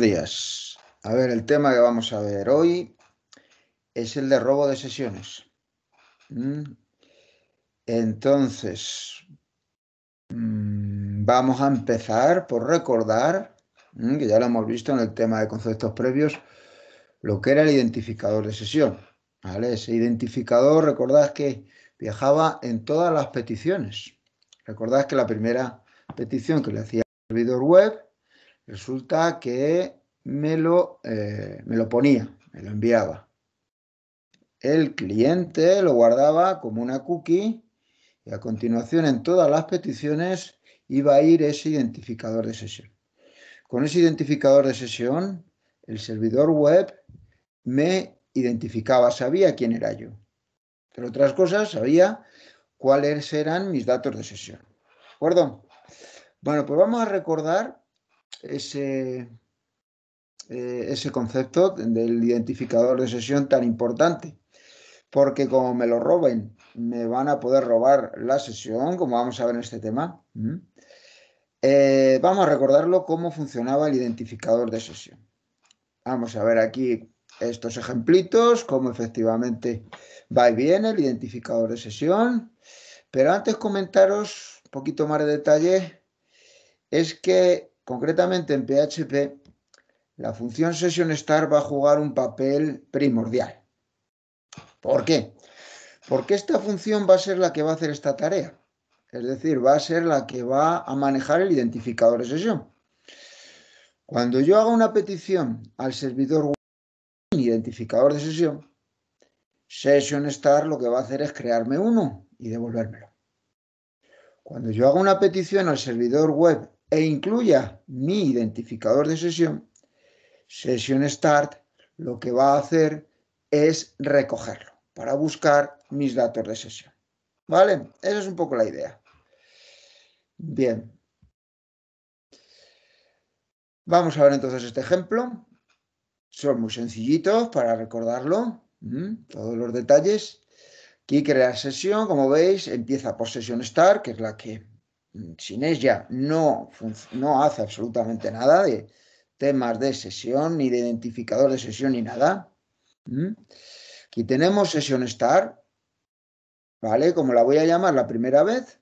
días. A ver, el tema que vamos a ver hoy es el de robo de sesiones. Mm. Entonces, mm, vamos a empezar por recordar, mm, que ya lo hemos visto en el tema de conceptos previos, lo que era el identificador de sesión. Ese identificador, recordad que viajaba en todas las peticiones. Recordad que la primera petición que le hacía el servidor web resulta que me lo, eh, me lo ponía, me lo enviaba. El cliente lo guardaba como una cookie y a continuación en todas las peticiones iba a ir ese identificador de sesión. Con ese identificador de sesión, el servidor web me identificaba, sabía quién era yo. Pero otras cosas, sabía cuáles eran mis datos de sesión. ¿De acuerdo? Bueno, pues vamos a recordar ese, eh, ese concepto del identificador de sesión tan importante. Porque como me lo roben, me van a poder robar la sesión, como vamos a ver en este tema. Eh, vamos a recordarlo cómo funcionaba el identificador de sesión. Vamos a ver aquí estos ejemplitos, cómo efectivamente va y viene el identificador de sesión. Pero antes comentaros un poquito más de detalle, es que Concretamente en PHP, la función SessionStar va a jugar un papel primordial. ¿Por qué? Porque esta función va a ser la que va a hacer esta tarea. Es decir, va a ser la que va a manejar el identificador de sesión. Cuando yo haga una petición al servidor web, identificador de sesión, SessionStar lo que va a hacer es crearme uno y devolvérmelo. Cuando yo hago una petición al servidor web e incluya mi identificador de sesión, Session Start lo que va a hacer es recogerlo para buscar mis datos de sesión. ¿Vale? Esa es un poco la idea. Bien. Vamos a ver entonces este ejemplo. Son muy sencillitos para recordarlo. Mm, todos los detalles. Aquí crear sesión, como veis, empieza por Session start, que es la que sin no, no hace absolutamente nada de temas de sesión, ni de identificador de sesión, ni nada. Aquí tenemos sesión star, ¿vale? Como la voy a llamar la primera vez,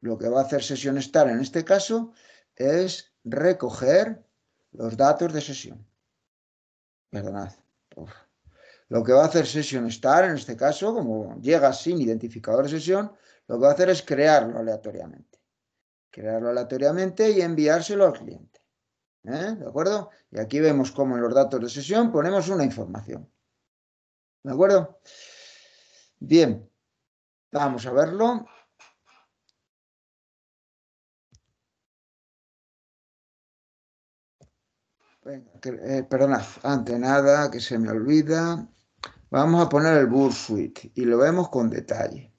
lo que va a hacer sesión star en este caso es recoger los datos de sesión. Perdonad. Lo que va a hacer sesión star en este caso, como llega sin identificador de sesión, lo que va a hacer es crearlo aleatoriamente crearlo aleatoriamente y enviárselo al cliente. ¿eh? ¿De acuerdo? Y aquí vemos cómo en los datos de sesión ponemos una información. ¿De acuerdo? Bien, vamos a verlo. Eh, perdona. antes nada, que se me olvida. Vamos a poner el suite y lo vemos con detalle.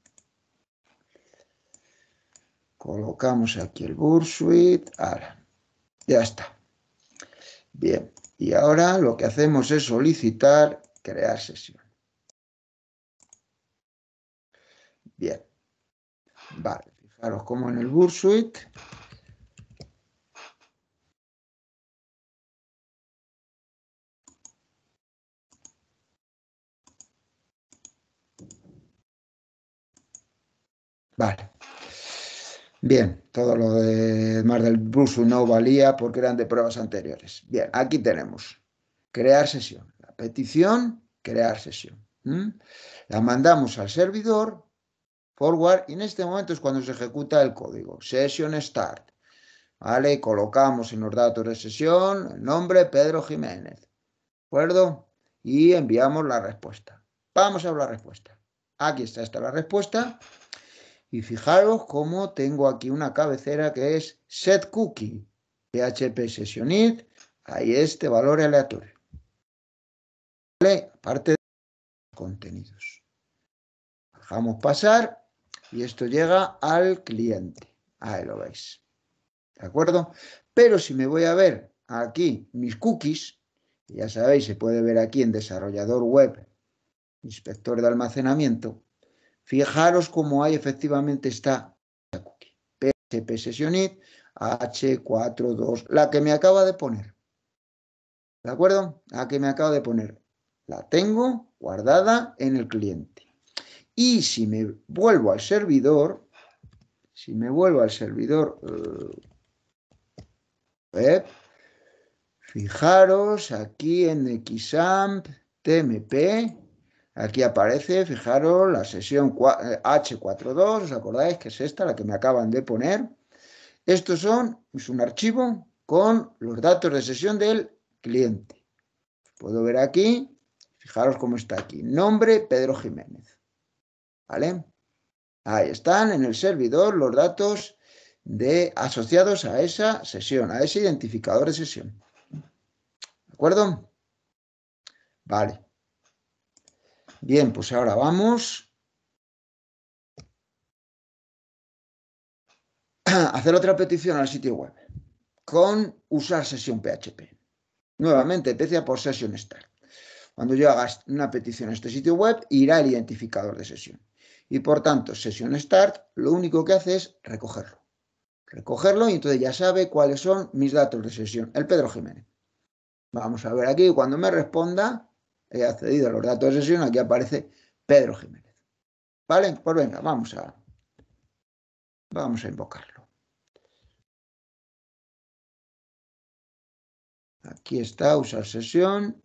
Colocamos aquí el Bursuit. Ahora, ya está. Bien, y ahora lo que hacemos es solicitar crear sesión. Bien. Vale, fijaros como en el Bursuit Vale. Bien, todo lo de Mar del brusel no valía porque eran de pruebas anteriores. Bien, aquí tenemos. Crear sesión. La petición, crear sesión. ¿Mm? La mandamos al servidor, forward, y en este momento es cuando se ejecuta el código. Session start. ¿Vale? Colocamos en los datos de sesión el nombre Pedro Jiménez. ¿De acuerdo? Y enviamos la respuesta. Vamos a ver la respuesta. Aquí está, está la respuesta. Y fijaros cómo tengo aquí una cabecera que es set cookie, PHP session ahí este valor aleatorio. ¿Vale? Aparte de contenidos. Dejamos pasar y esto llega al cliente. Ahí lo veis. ¿De acuerdo? Pero si me voy a ver aquí mis cookies, ya sabéis, se puede ver aquí en desarrollador web, inspector de almacenamiento, Fijaros cómo hay efectivamente esta cookie. PHP H42, la que me acaba de poner. ¿De acuerdo? La que me acaba de poner. La tengo guardada en el cliente. Y si me vuelvo al servidor, si me vuelvo al servidor web, eh, fijaros aquí en XAMP, TMP, Aquí aparece, fijaros, la sesión H42, eh, ¿os acordáis que es esta, la que me acaban de poner? Estos son, es un archivo con los datos de sesión del cliente. Puedo ver aquí, fijaros cómo está aquí, nombre Pedro Jiménez. ¿Vale? Ahí están en el servidor los datos de, asociados a esa sesión, a ese identificador de sesión. ¿De acuerdo? Vale. Bien, pues ahora vamos a hacer otra petición al sitio web con usar sesión PHP. Nuevamente, empieza por sesión start. Cuando yo haga una petición a este sitio web, irá el identificador de sesión. Y por tanto, sesión start lo único que hace es recogerlo. Recogerlo y entonces ya sabe cuáles son mis datos de sesión. El Pedro Jiménez. Vamos a ver aquí, cuando me responda, he accedido a los datos de sesión, aquí aparece Pedro Jiménez. ¿Vale? Pues venga, vamos a, vamos a invocarlo. Aquí está, usar sesión.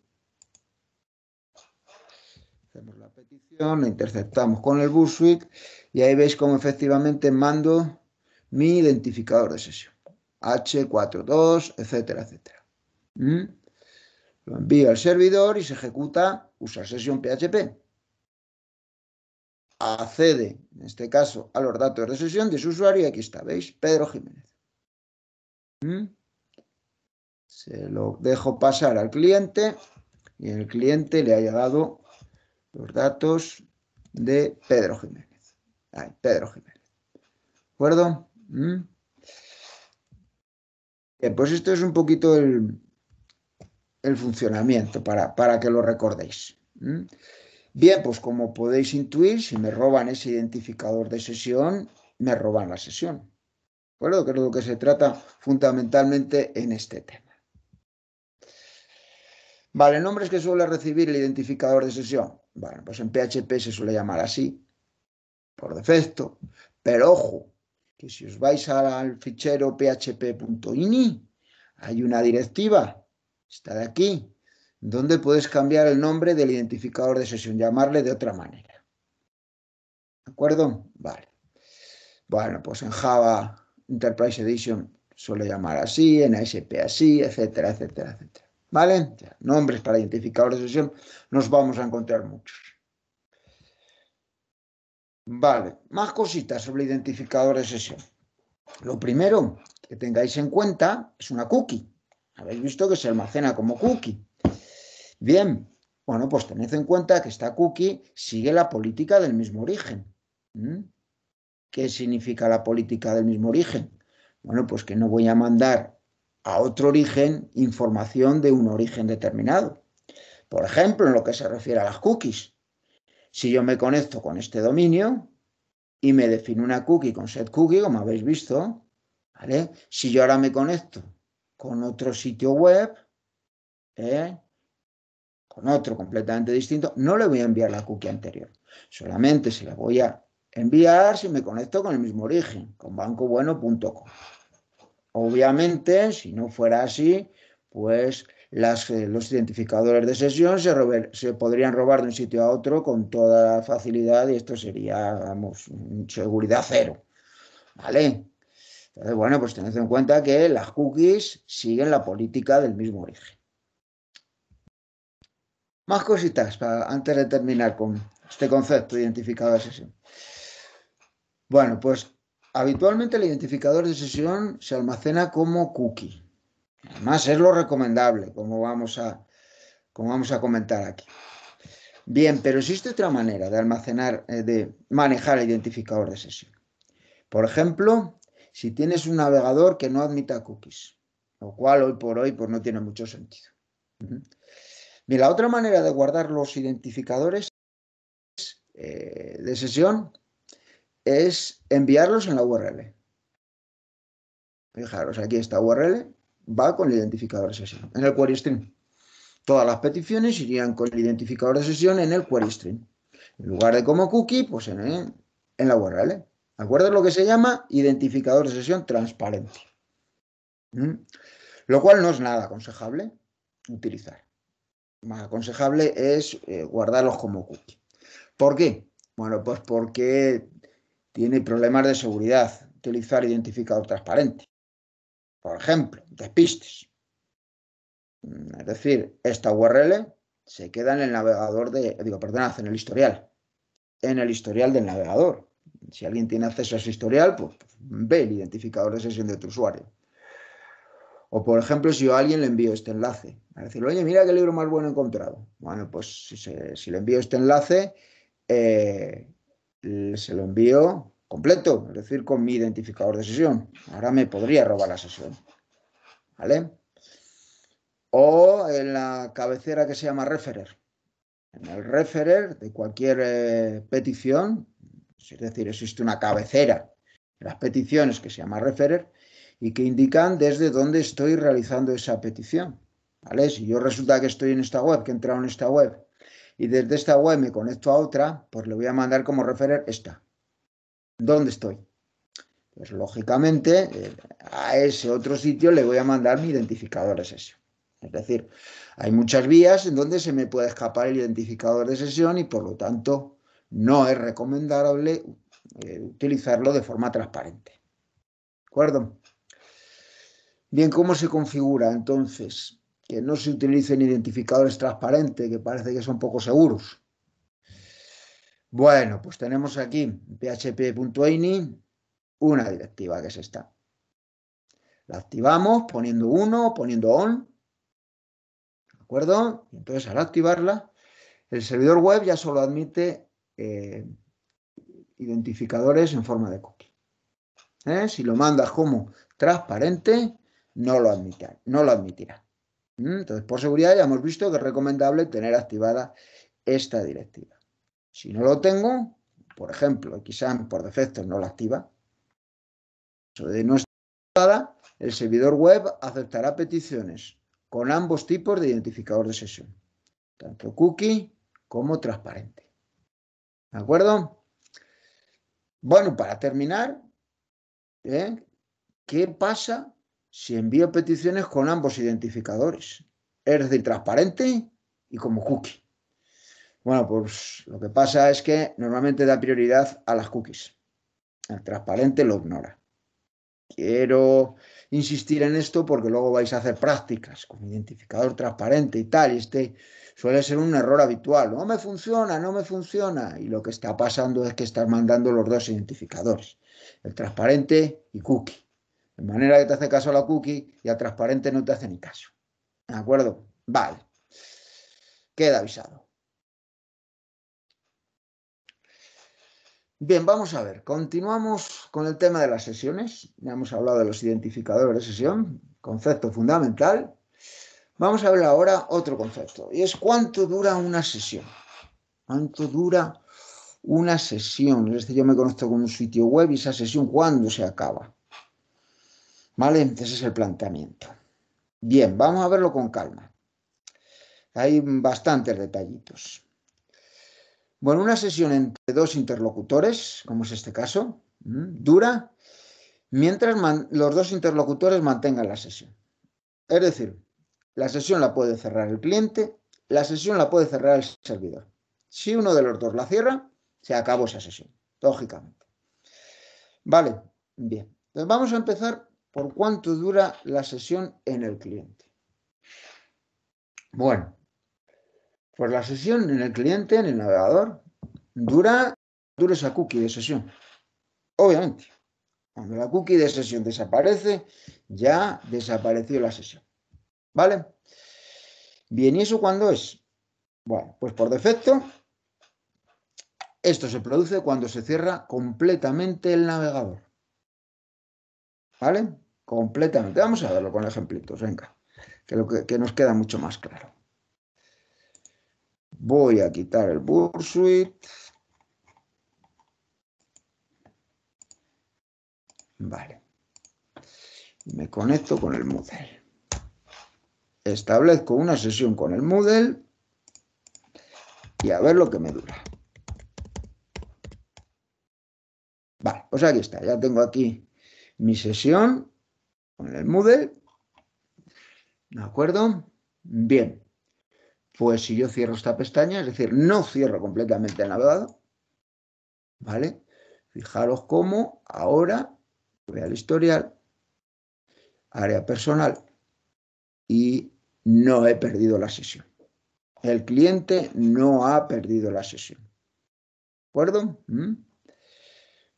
Hacemos la petición, la interceptamos con el suite y ahí veis cómo efectivamente mando mi identificador de sesión. H42, etcétera, etcétera. ¿Mm? Lo envía al servidor y se ejecuta usar sesión PHP. Accede, en este caso, a los datos de sesión de su usuario y aquí está, ¿veis? Pedro Jiménez. ¿Mm? Se lo dejo pasar al cliente y el cliente le haya dado los datos de Pedro Jiménez. Ahí, Pedro Jiménez. ¿De acuerdo? ¿Mm? Bien, pues esto es un poquito el, el funcionamiento para, para que lo recordéis. Bien, pues como podéis intuir, si me roban ese identificador de sesión, me roban la sesión. Bueno, que es lo que se trata fundamentalmente en este tema. Vale, nombres que suele recibir el identificador de sesión. Bueno, pues en PHP se suele llamar así, por defecto. Pero ojo, que si os vais al fichero php.ini, hay una directiva Está de aquí, donde puedes cambiar el nombre del identificador de sesión, llamarle de otra manera. ¿De acuerdo? Vale. Bueno, pues en Java Enterprise Edition suele llamar así, en ASP así, etcétera, etcétera, etcétera. ¿Vale? nombres para identificadores de sesión nos vamos a encontrar muchos. Vale, más cositas sobre identificador de sesión. Lo primero que tengáis en cuenta es una cookie. Habéis visto que se almacena como cookie. Bien, bueno, pues tened en cuenta que esta cookie sigue la política del mismo origen. ¿Mm? ¿Qué significa la política del mismo origen? Bueno, pues que no voy a mandar a otro origen información de un origen determinado. Por ejemplo, en lo que se refiere a las cookies. Si yo me conecto con este dominio y me defino una cookie con set cookie, como habéis visto, ¿vale? Si yo ahora me conecto con otro sitio web, ¿eh? con otro completamente distinto, no le voy a enviar la cookie anterior. Solamente se la voy a enviar si me conecto con el mismo origen, con bancobueno.com. Obviamente, si no fuera así, pues las, eh, los identificadores de sesión se, se, podrían robar de un sitio a otro con toda facilidad y esto sería, vamos, seguridad cero. ¿Vale? Entonces, bueno, pues tened en cuenta que las cookies siguen la política del mismo origen. Más cositas para, antes de terminar con este concepto de identificador de sesión. Bueno, pues habitualmente el identificador de sesión se almacena como cookie. Además, es lo recomendable, como vamos a, como vamos a comentar aquí. Bien, pero existe otra manera de almacenar, eh, de manejar el identificador de sesión. Por ejemplo, si tienes un navegador que no admita cookies, lo cual hoy por hoy pues, no tiene mucho sentido. y la otra manera de guardar los identificadores eh, de sesión es enviarlos en la URL. Fijaros, aquí esta URL va con el identificador de sesión, en el query string. Todas las peticiones irían con el identificador de sesión en el query string. En lugar de como cookie, pues en, en la URL. ¿De acuerdo? lo que se llama identificador de sesión transparente. ¿Mm? Lo cual no es nada aconsejable utilizar. Más aconsejable es eh, guardarlos como cookie. ¿Por qué? Bueno, pues porque tiene problemas de seguridad utilizar identificador transparente. Por ejemplo, despistes. Mm, es decir, esta URL se queda en el navegador de, digo, perdón, en el historial, en el historial del navegador si alguien tiene acceso a ese historial, pues ve el identificador de sesión de tu usuario. O, por ejemplo, si yo a alguien le envío este enlace, a decirle, oye, mira qué libro más bueno he encontrado. Bueno, pues si, le envío este enlace, eh, se lo envío completo, es decir, con mi identificador de sesión. Ahora me podría robar la sesión. ¿Vale? O en la cabecera que se llama referer. En el referer de cualquier eh, petición, es decir, existe una cabecera de las peticiones que se llama referer y que indican desde dónde estoy realizando esa petición. ¿vale? Si yo resulta que estoy en esta web, que he entrado en esta web, y desde esta web me conecto a otra, pues le voy a mandar como referer esta. ¿Dónde estoy? Pues lógicamente eh, a ese otro sitio le voy a mandar mi identificador de sesión. Es decir, hay muchas vías en donde se me puede escapar el identificador de sesión y por lo tanto no es recomendable eh, utilizarlo de forma transparente. ¿De acuerdo? Bien, ¿cómo se configura entonces? Que no se utilicen identificadores transparentes, que parece que son poco seguros. Bueno, pues tenemos aquí php.ini una directiva que es esta. La activamos poniendo 1, poniendo on. ¿De acuerdo? Entonces, al activarla, el servidor web ya solo admite eh, identificadores en forma de cookie. ¿Eh? Si lo mandas como transparente, no lo, admitirá. No lo admitirá. ¿Mm? Entonces, por seguridad ya hemos visto que es recomendable tener activada esta directiva. Si no lo tengo, por ejemplo, quizás por defecto no la activa, de no activada, el servidor web aceptará peticiones con ambos tipos de identificador de sesión, tanto cookie como transparente. ¿De acuerdo? Bueno, para terminar, ¿eh? ¿qué pasa si envío peticiones con ambos identificadores? Es decir, transparente y como cookie. Bueno, pues lo que pasa es que normalmente da prioridad a las cookies. El transparente lo ignora. Quiero insistir en esto porque luego vais a hacer prácticas con identificador transparente y tal, y este suele ser un error habitual. No me funciona, no me funciona. Y lo que está pasando es que estás mandando los dos identificadores, el transparente y cookie. De manera que te hace caso a la cookie y al transparente no te hace ni caso. ¿De acuerdo? Vale. Queda avisado. Bien, vamos a ver. Continuamos con el tema de las sesiones. Ya hemos hablado de los identificadores de sesión, concepto fundamental. Vamos a ver ahora otro concepto, y es cuánto dura una sesión. ¿Cuánto dura una sesión? Es decir, yo me conozco con un sitio web y esa sesión, ¿cuándo se acaba? ¿Vale? Ese es el planteamiento. Bien, vamos a verlo con calma. Hay bastantes detallitos. Bueno, una sesión entre dos interlocutores, como es este caso, dura mientras los dos interlocutores mantengan la sesión. Es decir, la sesión la puede cerrar el cliente, la sesión la puede cerrar el servidor. Si uno de los dos la cierra, se acabó esa sesión, lógicamente. Vale, bien. Entonces vamos a empezar por cuánto dura la sesión en el cliente. Bueno, pues la sesión en el cliente, en el navegador, dura, dura esa cookie de sesión. Obviamente. Cuando la cookie de sesión desaparece, ya desapareció la sesión. ¿Vale? Bien, ¿y eso cuándo es? Bueno, pues por defecto, esto se produce cuando se cierra completamente el navegador. ¿Vale? Completamente. Vamos a verlo con ejemplitos, venga, que, lo que, nos queda mucho más claro. Voy a quitar el Bursuit. Vale. Me conecto con el Moodle establezco una sesión con el Moodle y a ver lo que me dura. Vale, pues aquí está, ya tengo aquí mi sesión con el Moodle. ¿De acuerdo? Bien. Pues si yo cierro esta pestaña, es decir, no cierro completamente el navegador, ¿vale? Fijaros cómo ahora voy al historial, área personal y no he perdido la sesión. El cliente no ha perdido la sesión. ¿De acuerdo? ¿Mm?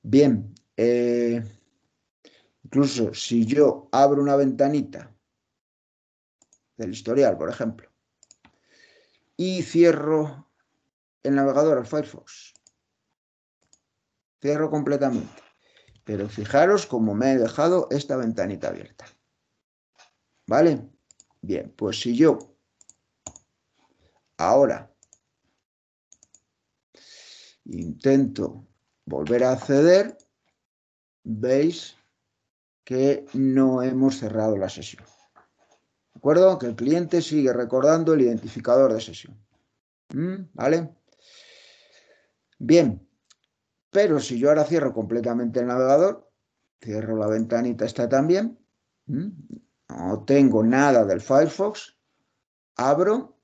Bien. Eh, incluso si yo abro una ventanita del historial, por ejemplo, y cierro el navegador al Firefox, cierro completamente. Pero fijaros cómo me he dejado esta ventanita abierta. ¿Vale? Bien, pues si yo ahora intento volver a acceder, veis que no hemos cerrado la sesión. ¿De acuerdo? Que el cliente sigue recordando el identificador de sesión. ¿Mm? ¿Vale? Bien, pero si yo ahora cierro completamente el navegador, cierro la ventanita esta también, ¿Mm? no tengo nada del Firefox, abro,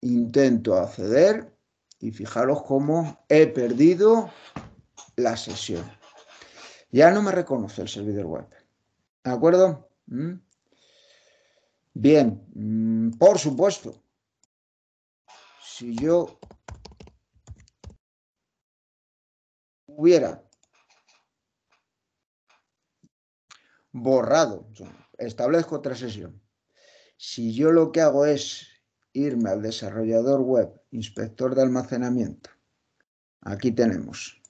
intento acceder y fijaros cómo he perdido la sesión. Ya no me reconoce el servidor web. ¿De acuerdo? ¿Mm? Bien, mm, por supuesto, si yo hubiera borrado. Establezco otra sesión. Si yo lo que hago es irme al desarrollador web, inspector de almacenamiento, aquí tenemos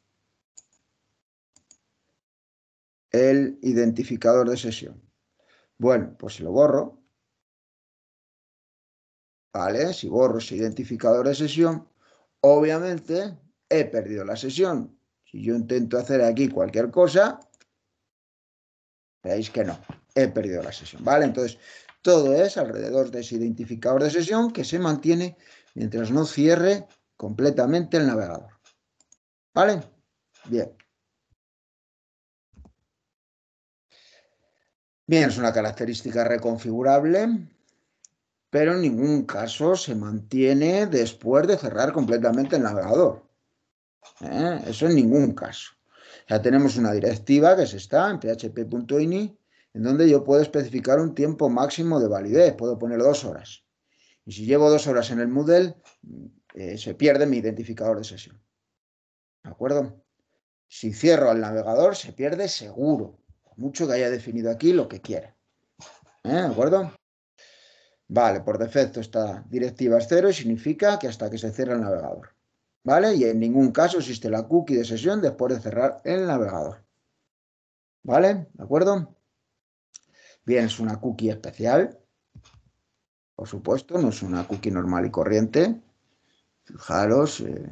el identificador de sesión. Bueno, pues si lo borro, ¿vale? Si borro ese identificador de sesión, obviamente he perdido la sesión. Si yo intento hacer aquí cualquier cosa, Veis que no, he perdido la sesión, ¿vale? Entonces, todo es alrededor de ese identificador de sesión que se mantiene mientras no cierre completamente el navegador. ¿Vale? Bien. Bien, es una característica reconfigurable, pero en ningún caso se mantiene después de cerrar completamente el navegador. ¿eh? Eso en ningún caso. Ya tenemos una directiva que se está en php.ini, en donde yo puedo especificar un tiempo máximo de validez, puedo poner dos horas. Y si llevo dos horas en el Moodle, eh, se pierde mi identificador de sesión. ¿De acuerdo? Si cierro el navegador, se pierde seguro. Mucho que haya definido aquí lo que quiera. ¿Eh? ¿De acuerdo? Vale, por defecto esta directiva es cero y significa que hasta que se cierra el navegador. ¿vale? Y en ningún caso existe la cookie de sesión después de cerrar el navegador. ¿Vale? ¿De acuerdo? Bien, es una cookie especial. Por supuesto, no es una cookie normal y corriente. Fijaros. Eh.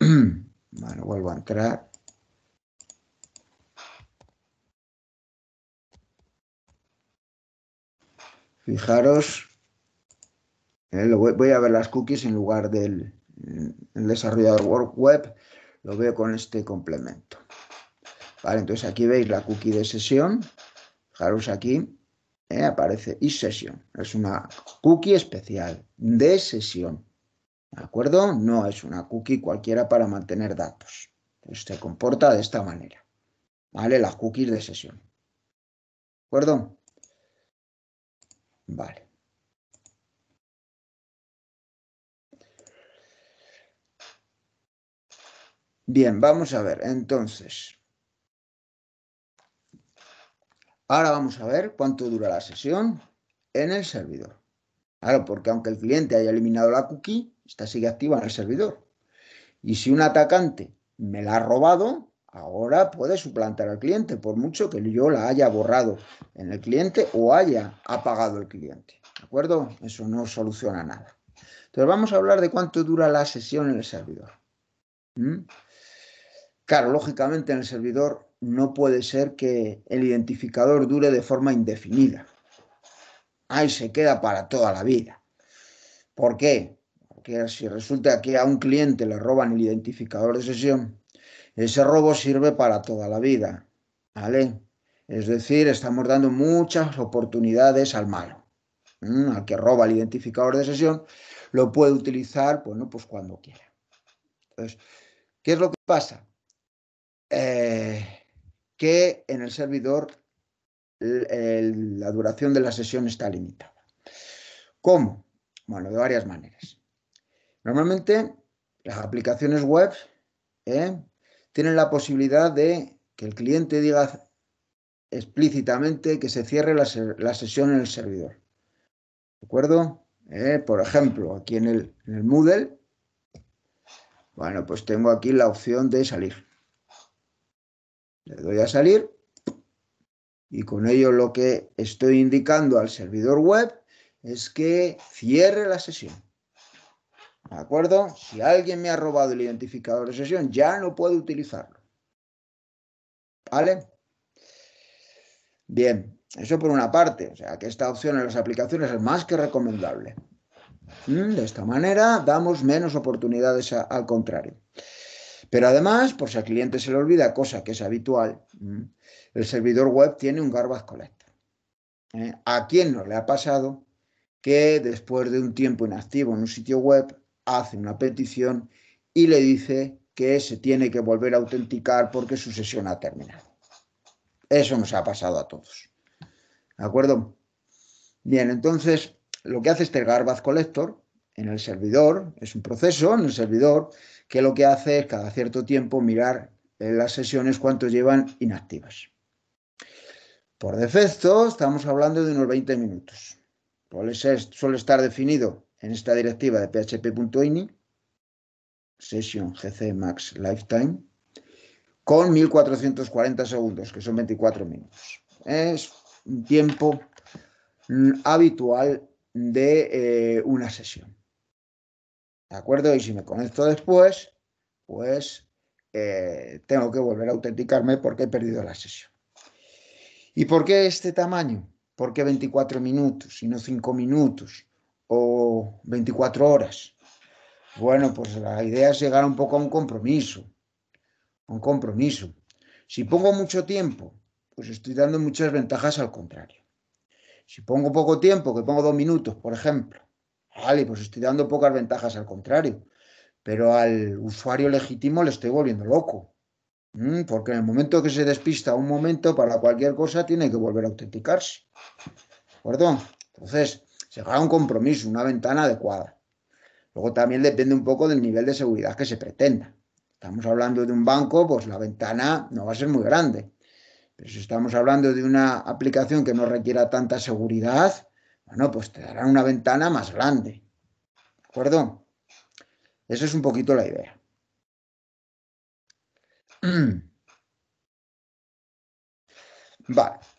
Bueno, vuelvo a entrar. Fijaros eh, voy, a ver las cookies en lugar del mm, el desarrollador web, lo veo con este complemento. Vale, entonces aquí veis la cookie de sesión. Fijaros aquí, eh, aparece y Es una cookie especial de sesión. ¿De acuerdo? No es una cookie cualquiera para mantener datos. se comporta de esta manera. ¿Vale? Las cookies de sesión. ¿De acuerdo? Vale. Bien, vamos a ver, entonces. Ahora vamos a ver cuánto dura la sesión en el servidor. Claro, porque aunque el cliente haya eliminado la cookie, esta sigue activa en el servidor. Y si un atacante me la ha robado, ahora puede suplantar al cliente, por mucho que yo la haya borrado en el cliente o haya apagado el cliente. ¿De acuerdo? Eso no soluciona nada. Entonces vamos a hablar de cuánto dura la sesión en el servidor. ¿Mm? Claro, lógicamente en el servidor no puede ser que el identificador dure de forma indefinida. Ahí se queda para toda la vida. ¿Por qué? Porque si resulta que a un cliente le roban el identificador de sesión, ese robo sirve para toda la vida. ¿Vale? Es decir, estamos dando muchas oportunidades al malo. Mm, al que roba el identificador de sesión, lo puede utilizar bueno, pues cuando quiera. Entonces, ¿qué es lo que pasa? Eh, que en el servidor la duración de la sesión está limitada. ¿Cómo? Bueno, de varias maneras. Normalmente las aplicaciones web ¿eh? tienen la posibilidad de que el cliente diga explícitamente que se cierre la, sesión en el servidor. ¿De acuerdo? ¿Eh? por ejemplo, aquí en el Moodle, bueno, pues tengo aquí la opción de salir. Le doy a salir y con ello lo que estoy indicando al servidor web es que cierre la sesión. ¿De acuerdo? Si alguien me ha robado el identificador de sesión, ya no puedo utilizarlo. ¿Vale? Bien, eso por una parte. O sea, que esta opción en las aplicaciones es más que recomendable. ¿Mm? De esta manera damos menos oportunidades al contrario. Pero además, por si al cliente se le olvida, cosa que es habitual, el servidor web tiene un garbage collector. ¿eh? ¿A quién no le ha pasado que después de un tiempo inactivo en un sitio web hace una petición y le dice que se tiene que volver a autenticar porque su sesión ha terminado? Eso nos ha pasado a todos. ¿De acuerdo? Bien, entonces lo que hace este garbage collector en el servidor, es un proceso en el servidor que lo que hace es cada cierto tiempo mirar en las sesiones cuánto llevan inactivas. Por defecto, estamos hablando de unos 20 minutos. Suele estar definido en esta directiva de php.ini, session gc max lifetime, con 1440 segundos, que son 24 minutos. Es un tiempo mm, habitual de eh, una sesión. ¿De acuerdo? Y si me conecto después, pues eh, tengo que volver a autenticarme porque he perdido la sesión. ¿Y por qué este tamaño? ¿Por qué 24 minutos y no 5 minutos o 24 horas? Bueno, pues la idea es llegar un poco a un compromiso. Un compromiso. Si pongo mucho tiempo, pues estoy dando muchas ventajas al contrario. Si pongo poco tiempo, que pongo dos minutos, por ejemplo, Vale, pues estoy dando pocas ventajas al contrario, pero al usuario legítimo le estoy volviendo loco. Mm, porque en el momento que se despista un momento para cualquier cosa, tiene que volver a autenticarse. ¿De acuerdo? Entonces, se haga un compromiso, una ventana adecuada. Luego también depende un poco del nivel de seguridad que se pretenda. Estamos hablando de un banco, pues la ventana no va a ser muy grande. Pero si estamos hablando de una aplicación que no requiera tanta seguridad, bueno, pues te darán una ventana más grande. ¿De acuerdo? Eso es un poquito la idea. Vale.